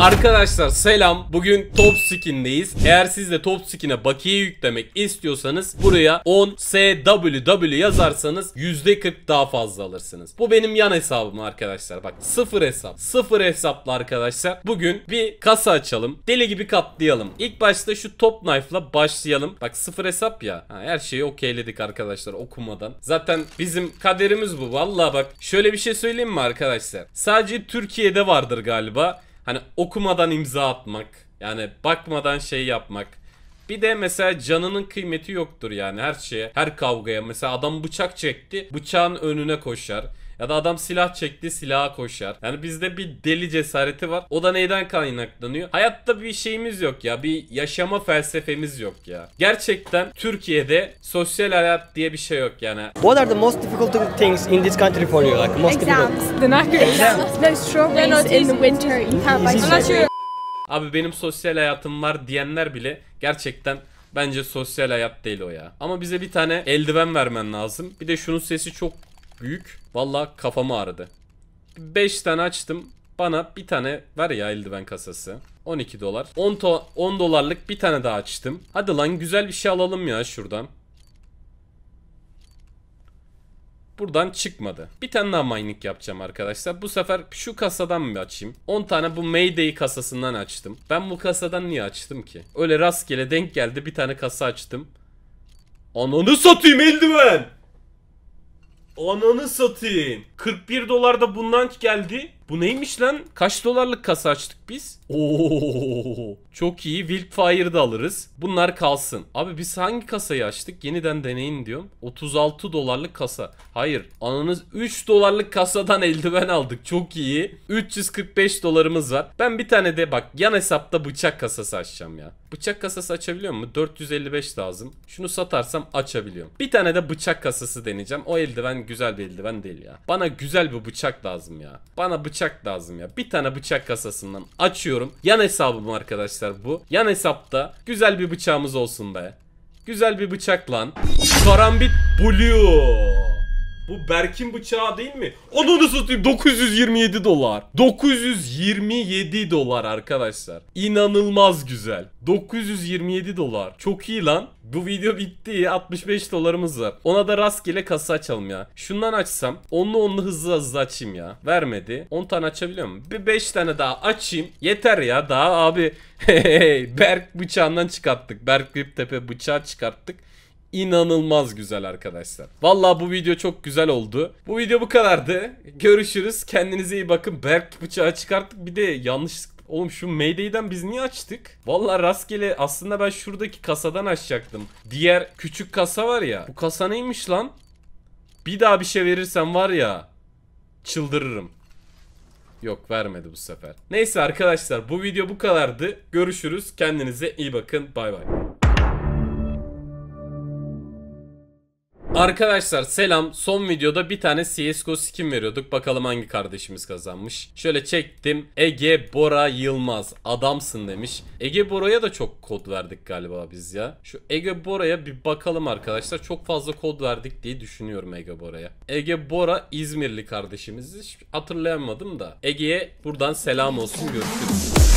Arkadaşlar selam. Bugün Top Skin'deyiz. Eğer siz de Top Skin'e bakiye yüklemek istiyorsanız buraya 10 SWW yazarsanız %40 daha fazla alırsınız. Bu benim yan hesabım arkadaşlar. Bak sıfır hesap. Sıfır hesaplı arkadaşlar. Bugün bir kasa açalım. Deli gibi katlayalım. İlk başta şu Top Knife'la başlayalım. Bak sıfır hesap ya. Ha, her şeyi okeyledik arkadaşlar okumadan. Zaten bizim kaderimiz bu. Valla bak şöyle bir şey söyleyeyim mi arkadaşlar? Sadece Türkiye'de vardır galiba Hani okumadan imza atmak. Yani bakmadan şey yapmak. Bir de mesela canının kıymeti yoktur yani her şeye. Her kavgaya mesela adam bıçak çekti. Bıçağın önüne koşar. Ya da adam silah çekti silaha koşar. Yani bizde bir deli cesareti var. O da neyden kaynaklanıyor? Hayatta bir şeyimiz yok ya. Bir yaşama felsefemiz yok ya. Gerçekten Türkiye'de sosyal hayat diye bir şey yok yani. What are the most difficult things in this country for you? Like most Exams. difficult. The Nigerians. Exams. No strawberries in the winter. You can't buy Abi benim sosyal hayatım var diyenler bile gerçekten Bence sosyal hayat değil o ya. Ama bize bir tane eldiven vermen lazım. Bir de şunun sesi çok büyük. Valla kafamı ağrıdı. 5 tane açtım. Bana bir tane ver ya eldiven kasası. 12 dolar. 10, 10 dolarlık bir tane daha açtım. Hadi lan güzel bir şey alalım ya şuradan. Buradan çıkmadı. Bir tane daha mining yapacağım arkadaşlar. Bu sefer şu kasadan mı açayım? 10 tane bu Mayday kasasından açtım. Ben bu kasadan niye açtım ki? Öyle rastgele denk geldi bir tane kasa açtım. Ananı satayım eldiven! Ananı satayım. 41 dolar da bundan geldi. Bu neymiş lan? Kaç dolarlık kasa açtık biz? Oo, çok iyi. Wildfire'ı da alırız. Bunlar kalsın. Abi biz hangi kasayı açtık? Yeniden deneyin diyorum. 36 dolarlık kasa. Hayır. Ananız 3 dolarlık kasadan eldiven aldık. Çok iyi. 345 dolarımız var. Ben bir tane de bak yan hesapta bıçak kasası açacağım ya. Bıçak kasası açabiliyor mu? 455 lazım. Şunu satarsam açabiliyorum. Bir tane de bıçak kasası deneyeceğim. O eldiven güzel bir eldiven değil ya. Bana güzel bir bıçak lazım ya. Bana bıçak bıçak lazım ya. Bir tane bıçak kasasından açıyorum. Yan hesabım arkadaşlar bu. Yan hesapta güzel bir bıçağımız olsun be. Güzel bir bıçak lan. Karambit Blue. Bu Berk'in bıçağı değil mi? Onu da satayım 927 dolar. 927 dolar arkadaşlar. İnanılmaz güzel. 927 dolar. Çok iyi lan. Bu video bitti. 65 dolarımız var. Ona da rastgele kasa açalım ya. Şundan açsam. Onlu onlu hızlı hızlı açayım ya. Vermedi. 10 tane açabiliyor muyum? Bir 5 tane daha açayım. Yeter ya daha abi. Berk bıçağından çıkarttık. Berk Grip bıçağı çıkarttık inanılmaz güzel arkadaşlar. Valla bu video çok güzel oldu. Bu video bu kadardı. Görüşürüz. Kendinize iyi bakın. Berk bıçağı çıkarttık. Bir de yanlış Oğlum şu Mayday'den biz niye açtık? Valla rastgele aslında ben şuradaki kasadan açacaktım. Diğer küçük kasa var ya. Bu kasa neymiş lan? Bir daha bir şey verirsen var ya. Çıldırırım. Yok vermedi bu sefer. Neyse arkadaşlar bu video bu kadardı. Görüşürüz. Kendinize iyi bakın. Bay bay. Arkadaşlar selam. Son videoda bir tane CSGO skin veriyorduk. Bakalım hangi kardeşimiz kazanmış. Şöyle çektim. Ege Bora Yılmaz. Adamsın demiş. Ege Bora'ya da çok kod verdik galiba biz ya. Şu Ege Bora'ya bir bakalım arkadaşlar. Çok fazla kod verdik diye düşünüyorum Ege Bora'ya. Ege Bora İzmirli kardeşimiz. Hiç hatırlayamadım da. Ege'ye buradan selam olsun. Görüşürüz.